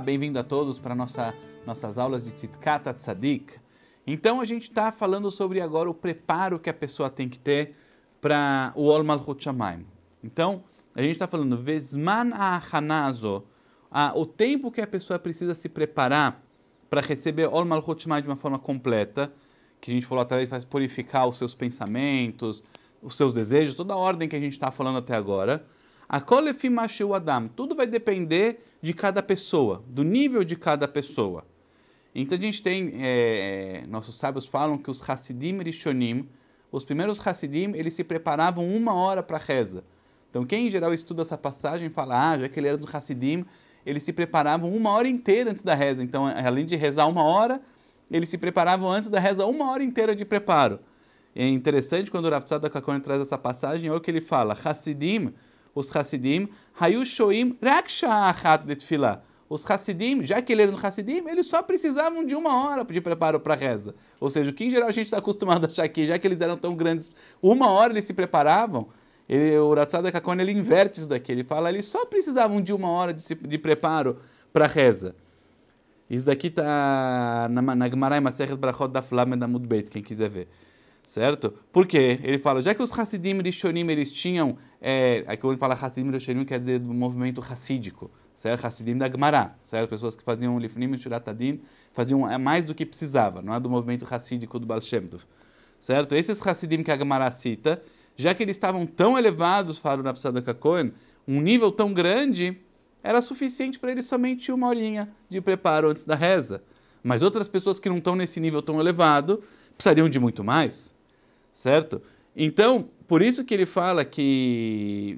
bem-vindo a todos para nossa, nossas aulas de Tzitkata Tzadik. Então a gente está falando sobre agora o preparo que a pessoa tem que ter para o Ol Malchut Então a gente está falando Vesman Ahanazo, o tempo que a pessoa precisa se preparar para receber Ol Malchut de uma forma completa, que a gente falou atrás, vai purificar os seus pensamentos, os seus desejos, toda a ordem que a gente está falando até agora. A Kolefimashu Adam, tudo vai depender de cada pessoa, do nível de cada pessoa. Então a gente tem, é, é nossos sábios falam que os Hassidim Rishonim, os primeiros Hassidim, eles se preparavam uma hora para a reza. Então quem em geral estuda essa passagem fala, ah, já que ele era do Hassidim, eles se preparavam uma hora inteira antes da reza. Então além de rezar uma hora, eles se preparavam antes da reza uma hora inteira de preparo. É interessante quando o Rav Tzadok Hakon traz essa passagem, olha é o que ele fala, Hassidim, os Hassidim, Hayu Shoim Raksha'achat de Tfilah. Os Hassidim, já que eles eram Hassidim, eles só precisavam de uma hora de preparo para a reza. Ou seja, o que em geral a gente está acostumado a achar que, já que eles eram tão grandes, uma hora eles se preparavam, ele, o Ratzada Kakon ele inverte isso daqui. Ele fala, eles só precisavam de uma hora de, se, de preparo para a reza. Isso daqui está na, Gemara e Maseret Brachot da Flamen da Mudbeit, quem quiser ver certo? Porque ele fala, já que os Hassidim Rishonim eles tinham, é, aqui quando fala Hassidim Rishonim quer dizer do movimento racídico, certo? Hassidim da Gemara, certo? Pessoas que faziam Lifnim e Shuratadim, faziam é, mais do que precisava, não é do movimento racídico do Baal Shem Tov, certo? Esses Hassidim que a Gemara cita, já que eles estavam tão elevados, falaram na Psadaka Cohen, um nível tão grande, era suficiente para eles somente uma horinha de preparo antes da reza. Mas outras pessoas que não estão nesse nível tão elevado, precisariam de muito mais, certo? Então, por isso que ele fala que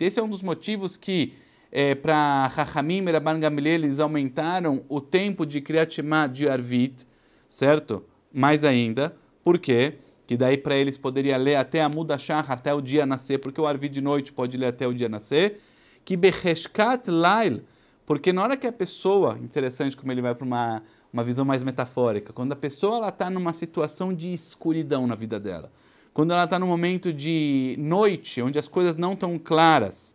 esse é um dos motivos que é, eh, para Rahamim e Rabban Gamliel eles aumentaram o tempo de Kriyat de Arvit, certo? Mais ainda, por quê? Que daí para eles poderia ler até a Muda Shah, até o dia nascer, porque o Arvit de noite pode ler até o dia nascer. Que Beheshkat Lail, porque na hora que a pessoa, interessante como ele vai para uma uma visão mais metafórica, quando a pessoa está numa situação de escuridão na vida dela, quando ela está num momento de noite, onde as coisas não estão claras,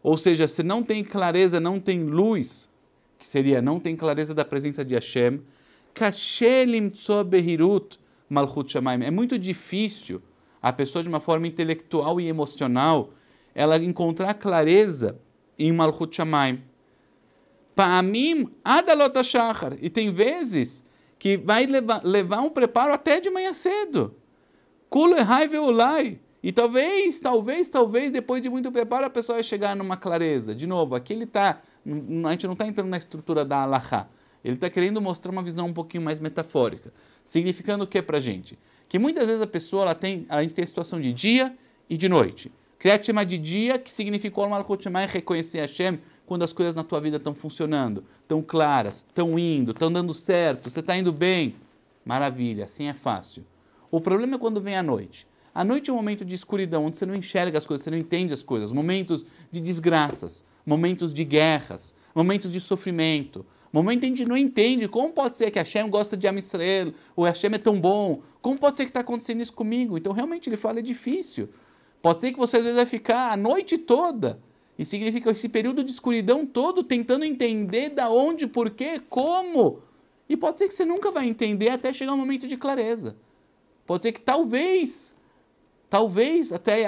ou seja, se não tem clareza, não tem luz, que seria não tem clareza da presença de Hashem, é muito difícil a pessoa de uma forma intelectual e emocional ela encontrar clareza em Malchut Shamaim. Pa'amim adalot shachar. E tem vezes que vai levar, levar um preparo até de manhã cedo. Kulo olai. E talvez, talvez, talvez, depois de muito preparo, a pessoa vai chegar numa clareza. De novo, aqui ele está, a gente não está entrando na estrutura da alahá. Ele está querendo mostrar uma visão um pouquinho mais metafórica. Significando o que para a gente? Que muitas vezes a pessoa ela tem, gente tem a situação de dia e de noite. Kriat de dia, que significa o Malchut Shema reconhecer Hashem quando as coisas na tua vida estão funcionando, estão claras, estão indo, estão dando certo, você está indo bem. Maravilha, assim é fácil. O problema é quando vem a noite. A noite é um momento de escuridão, onde você não enxerga as coisas, você não entende as coisas. Momentos de desgraças, momentos de guerras, momentos de sofrimento. Momento em que a gente não entende como pode ser que Hashem gosta de Amisrael, ou Hashem é tão bom. Como pode ser que está acontecendo isso comigo? Então, realmente, ele fala, é difícil. Pode ser que você às vezes vai ficar a noite toda e significa esse período de escuridão todo tentando entender da onde, por quê, como. E pode ser que você nunca vai entender até chegar um momento de clareza. Pode ser que talvez, talvez até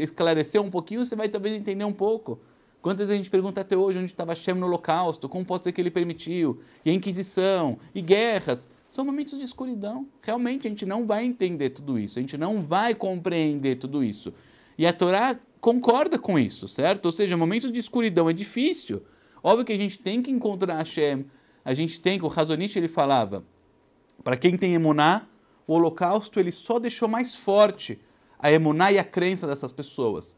esclarecer um pouquinho, você vai talvez entender um pouco. Quantas vezes a gente pergunta até hoje onde estava Shem no holocausto, como pode ser que ele permitiu, e a Inquisição, e guerras. São momentos de escuridão. Realmente a gente não vai entender tudo isso, a gente não vai compreender tudo isso. E a Torá concorda com isso, certo? Ou seja, momentos de escuridão é difícil. Óbvio que a gente tem que encontrar Hashem, a gente tem que, o Razonich ele falava, para quem tem emuná, o holocausto ele só deixou mais forte a emuná e a crença dessas pessoas.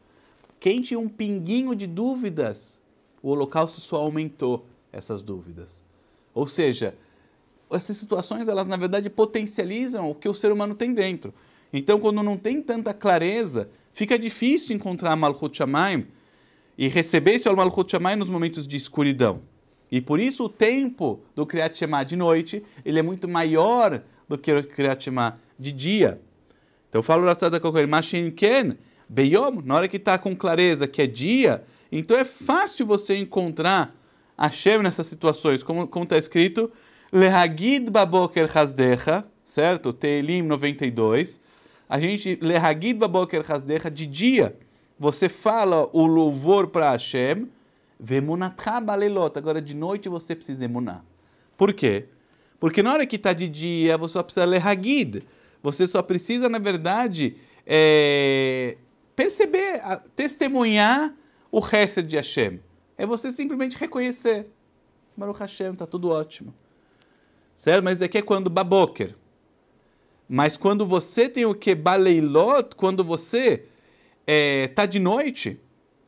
Quem tinha um pinguinho de dúvidas, o holocausto só aumentou essas dúvidas. Ou seja, essas situações, elas na verdade potencializam o que o ser humano tem dentro. Então, quando não tem tanta clareza, Fica difícil encontrar Malchut Shamayim e receber esse Malchut Shamayim nos momentos de escuridão. E por isso o tempo do Kriyat Shema de noite, ele é muito maior do que o Kriyat Shema de dia. Então eu falo da Kokorim, Mashin Ken, Beyom, na hora que está com clareza que é dia, então é fácil você encontrar a shem nessas situações, como está escrito, Lehagid Baboker Hasdecha, certo? Teelim 92 a gente, Lehagid Baboker Hasdecha, de dia, você fala o louvor para Hashem, Vemunatcha Balelot. Agora, de noite, você precisa emunar. Por quê? Porque na hora que está de dia, você só precisa Lehagid. Você só precisa, na verdade, é, perceber, testemunhar o resto de Hashem. É você simplesmente reconhecer. Baruch Hashem, está tudo ótimo. Certo? Mas aqui é, é quando Baboker mas quando você tem o que? Baleilot, quando você está é, tá de noite,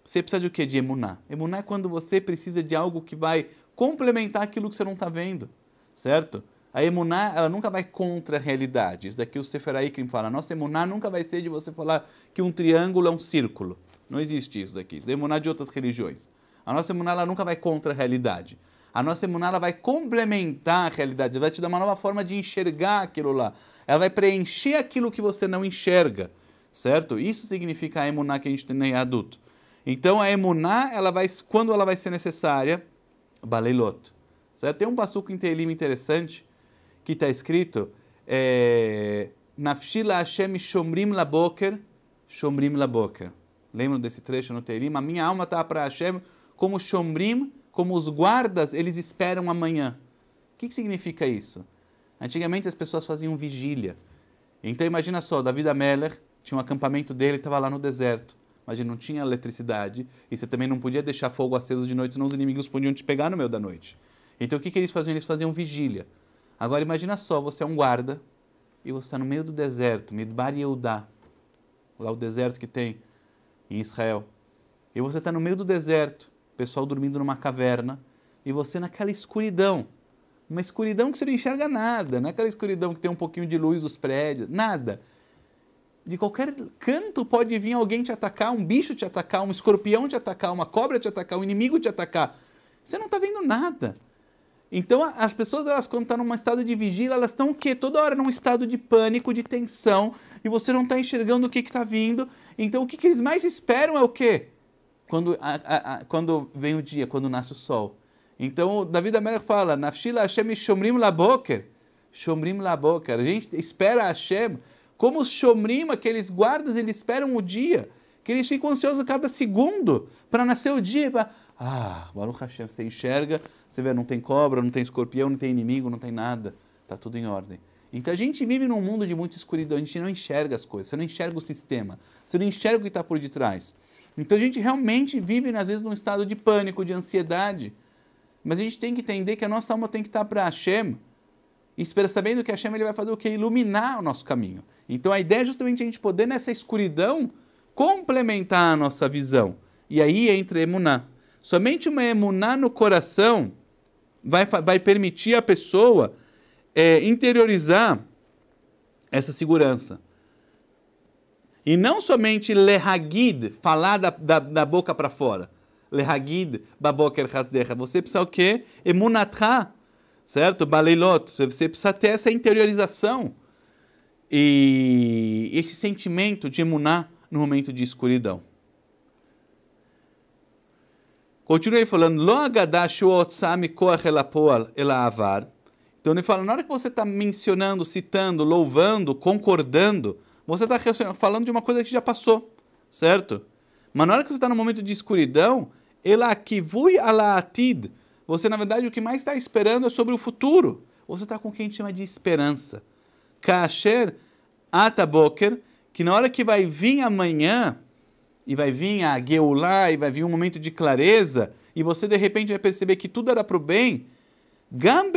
você precisa de o que? De emuná. Emuná é quando você precisa de algo que vai complementar aquilo que você não está vendo, certo? A emuná, ela nunca vai contra a realidade. Isso daqui o Sefer Aikrim fala. A nossa emuná nunca vai ser de você falar que um triângulo é um círculo. Não existe isso daqui. Isso é emuná de outras religiões. A nossa emuná, ela nunca vai contra a realidade. A nossa emuná vai complementar a realidade, vai te dar uma nova forma de enxergar aquilo lá. Ela vai preencher aquilo que você não enxerga, certo? Isso significa a emuná que a gente tem na né, adulto. Então a emuná, ela vai, quando ela vai ser necessária, baleilot. Certo? Tem um passuco em Teilim interessante que está escrito é, Nafshila Hashem Shomrim Laboker, Shomrim Laboker. Lembram desse trecho no Teilim? A minha alma está para Hashem como Shomrim como os guardas, eles esperam amanhã. O que, que significa isso? Antigamente as pessoas faziam vigília. Então imagina só, David Ameller tinha um acampamento dele, estava lá no deserto. Mas não tinha eletricidade e você também não podia deixar fogo aceso de noite, senão os inimigos podiam te pegar no meio da noite. Então o que, que eles faziam? Eles faziam vigília. Agora imagina só, você é um guarda e você está no meio do deserto, Midbar Yehudá, lá o deserto que tem em Israel. E você está no meio do deserto pessoal dormindo numa caverna e você naquela escuridão. Uma escuridão que você não enxerga nada, não é aquela escuridão que tem um pouquinho de luz dos prédios, nada. De qualquer canto pode vir alguém te atacar, um bicho te atacar, um escorpião te atacar, uma cobra te atacar, um inimigo te atacar. Você não está vendo nada. Então as pessoas, elas quando estão tá num estado de vigília, elas estão o quê? Toda hora num estado de pânico, de tensão, e você não está enxergando o que está vindo. Então o que, que eles mais esperam é o quê? quando, a, a, a, quando vem o dia, quando nasce o sol. Então, Davi Amélio fala, Nafshila Hashem shomrim laboker, shomrim laboker. A gente espera Hashem, como os shomrim, aqueles guardas, eles esperam o dia, que eles ficam ansiosos cada segundo para nascer o dia. Pra... Ah, Baruch Hashem, você enxerga, você vê, não tem cobra, não tem escorpião, não tem inimigo, não tem nada, está tudo em ordem. Então a gente vive num mundo de muita escuridão, a gente não enxerga as coisas, você não enxerga o sistema, você não enxerga o que está por detrás. Então a gente realmente vive, né, às vezes, num estado de pânico, de ansiedade. Mas a gente tem que entender que a nossa alma tem que estar para Hashem, e sabendo que Hashem ele vai fazer o que? Iluminar o nosso caminho. Então a ideia é justamente a gente poder, nessa escuridão, complementar a nossa visão. E aí entra emuná. Somente uma emuná no coração vai, vai permitir a pessoa é, interiorizar essa segurança. E não somente lehagid, falar da, da, da boca para fora. Lehagid, baboker hasdecha. Você precisa o quê? Emunatra, certo? Baleilot. Você precisa ter essa interiorização e esse sentimento de emuná no momento de escuridão. Continuei falando, então ele fala, na hora que você está mencionando, citando, louvando, concordando você está falando de uma coisa que já passou, certo? Mas na hora que você está no momento de escuridão, ela kivui você na verdade o que mais está esperando é sobre o futuro. Você está com o que a gente chama de esperança. Kasher ataboker, que na hora que vai vir amanhã, e vai vir a geulá, e vai vir um momento de clareza, e você de repente vai perceber que tudo era para o bem, gam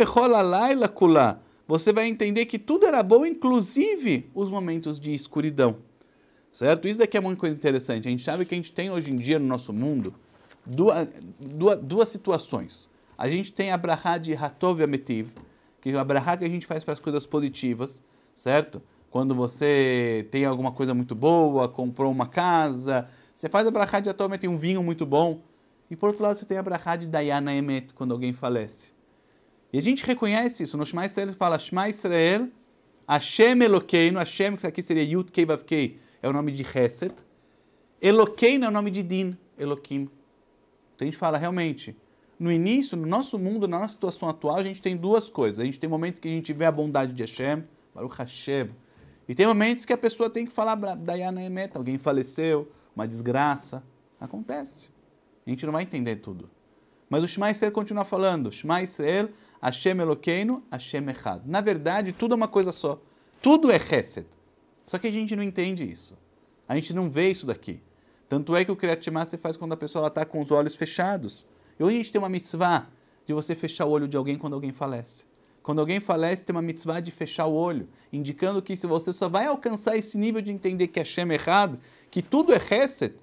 kulah, você vai entender que tudo era bom, inclusive os momentos de escuridão. Certo? Isso daqui é uma coisa interessante. A gente sabe que a gente tem hoje em dia no nosso mundo duas, duas, duas situações. A gente tem a brahá de Hatov Ametiv, que é a brahá que a gente faz para as coisas positivas, certo? Quando você tem alguma coisa muito boa, comprou uma casa, você faz a brahá de Hatov um vinho muito bom. E por outro lado, você tem a brahá de Dayana Emet, quando alguém falece e a gente reconhece isso. No Shema Israel fala Shema Israel, Hashem Elokeinu, Hashem, que aqui seria Yud Kei Vav Kei, é o nome de Hesed. Elokeinu é o nome de Din, Elokim. Então a gente fala realmente, no início, no nosso mundo, na nossa situação atual, a gente tem duas coisas. A gente tem momentos que a gente vê a bondade de Hashem, Baruch Hashem. E tem momentos que a pessoa tem que falar Dayana Emeta, alguém faleceu, uma desgraça. Acontece. A gente não vai entender tudo. Mas o Shema Israel continua falando. Shema Israel, Hashem Eloqueino, Hashem Echad. Na verdade, tudo é uma coisa só. Tudo é Hesed. Só que a gente não entende isso. A gente não vê isso daqui. Tanto é que o Kriyat se faz quando a pessoa está com os olhos fechados. E hoje a gente tem uma mitzvah de você fechar o olho de alguém quando alguém falece. Quando alguém falece, tem uma mitzvah de fechar o olho, indicando que se você só vai alcançar esse nível de entender que Hashem é errado, que tudo é reset,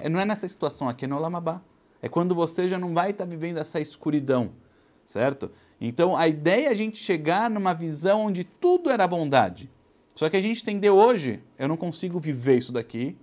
é, não é nessa situação aqui, é no É quando você já não vai estar tá vivendo essa escuridão, certo? Então a ideia é a gente chegar numa visão onde tudo era bondade. Só que a gente entendeu hoje, eu não consigo viver isso daqui.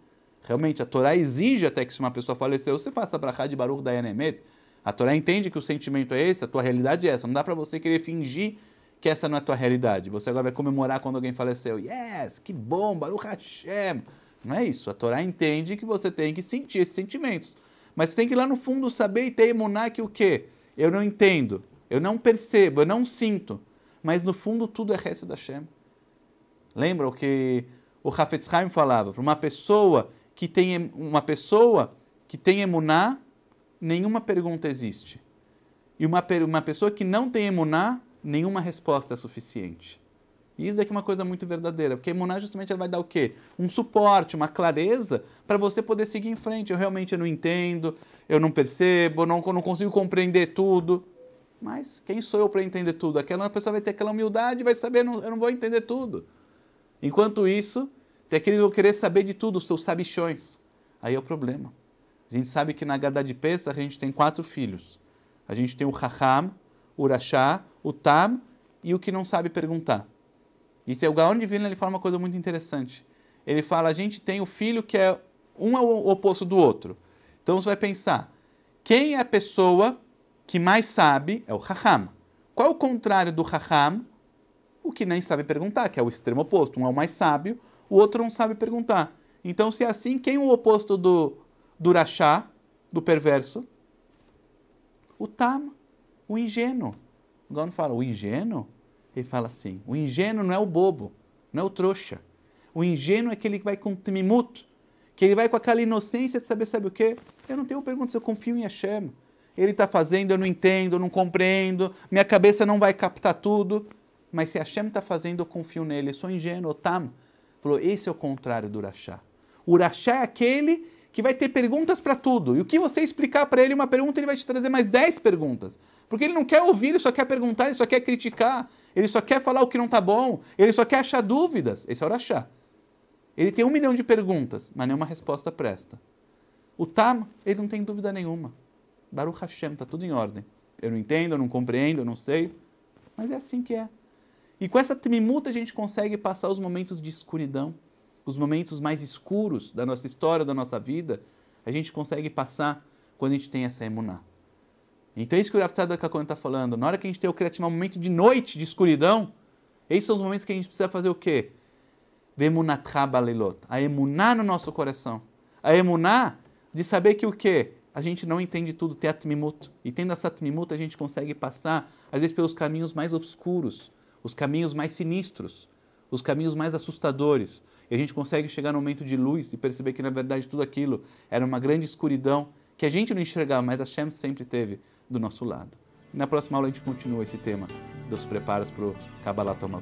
Realmente, a Torá exige até que se uma pessoa faleceu, você faça brachá de Baruch da Enemet. A Torá entende que o sentimento é esse, a tua realidade é essa. Não dá para você querer fingir que essa não é a tua realidade. Você agora vai comemorar quando alguém faleceu. Yes, que bom, Baruch Hashem. Não é isso. A Torá entende que você tem que sentir esses sentimentos. Mas você tem que ir lá no fundo saber e ter que o quê? Eu não entendo eu não percebo, eu não sinto, mas no fundo tudo é resto da Shem. Lembra o que o Hafetz Haim falava? Para uma pessoa que tem uma pessoa que tem emuná, nenhuma pergunta existe. E uma, uma pessoa que não tem emuná, nenhuma resposta é suficiente. E isso daqui é uma coisa muito verdadeira, porque emuná justamente ela vai dar o quê? Um suporte, uma clareza para você poder seguir em frente. Eu realmente não entendo, eu não percebo, não, eu não consigo compreender tudo. Mas quem sou eu para entender tudo? Aquela pessoa vai ter aquela humildade, vai saber, não, eu não vou entender tudo. Enquanto isso, tem aqueles que vão querer saber de tudo, os seus sabichões. Aí é o problema. A gente sabe que na Gadá de Pesach a gente tem quatro filhos. A gente tem o Raham, o Urachá, o Tam e o que não sabe perguntar. E o Gaon de Vila ele fala uma coisa muito interessante. Ele fala, a gente tem o filho que é um é o oposto do outro. Então você vai pensar, quem é a pessoa que mais sabe é o Raham. Qual é o contrário do Raham? O que nem sabe perguntar, que é o extremo oposto. Um é o mais sábio, o outro não sabe perguntar. Então, se é assim, quem é o oposto do, do Rachá, do perverso? O Tam, o ingênuo. O Gaon fala, o ingênuo? Ele fala assim, o ingênuo não é o bobo, não é o trouxa. O ingênuo é aquele que vai com timimuto, que ele vai com aquela inocência de saber, sabe o quê? Eu não tenho perguntas, eu confio em Hashem ele está fazendo, eu não entendo, eu não compreendo, minha cabeça não vai captar tudo. Mas se Hashem está fazendo, eu confio nele. Eu sou ingênuo, Tam. Falou, esse é o contrário do Urachá. O Urachá é aquele que vai ter perguntas para tudo. E o que você explicar para ele uma pergunta, ele vai te trazer mais 10 perguntas. Porque ele não quer ouvir, ele só quer perguntar, ele só quer criticar, ele só quer falar o que não está bom, ele só quer achar dúvidas. Esse é o Urachá. Ele tem um milhão de perguntas, mas nenhuma resposta presta. O Tam, ele não tem dúvida nenhuma. Baruch Hashem, está tudo em ordem. Eu não entendo, eu não compreendo, eu não sei, mas é assim que é. E com essa timimuta a gente consegue passar os momentos de escuridão, os momentos mais escuros da nossa história, da nossa vida, a gente consegue passar quando a gente tem essa emuná. Então é isso que o Rav Tzadak Hakon está falando. Na hora que a gente tem o Kriatimá, um momento de noite, de escuridão, esses são os momentos que a gente precisa fazer o quê? Vemunatcha balelot. A emuná no nosso coração. A emuná de saber que o quê? a gente não entende tudo, tem atmimut. E tendo essa atmimut, a gente consegue passar, às vezes, pelos caminhos mais obscuros, os caminhos mais sinistros, os caminhos mais assustadores. E a gente consegue chegar no momento de luz e perceber que, na verdade, tudo aquilo era uma grande escuridão que a gente não enxergava, mas a Shem sempre teve do nosso lado. E na próxima aula a gente continua esse tema dos preparos para o Kabbalah Tomar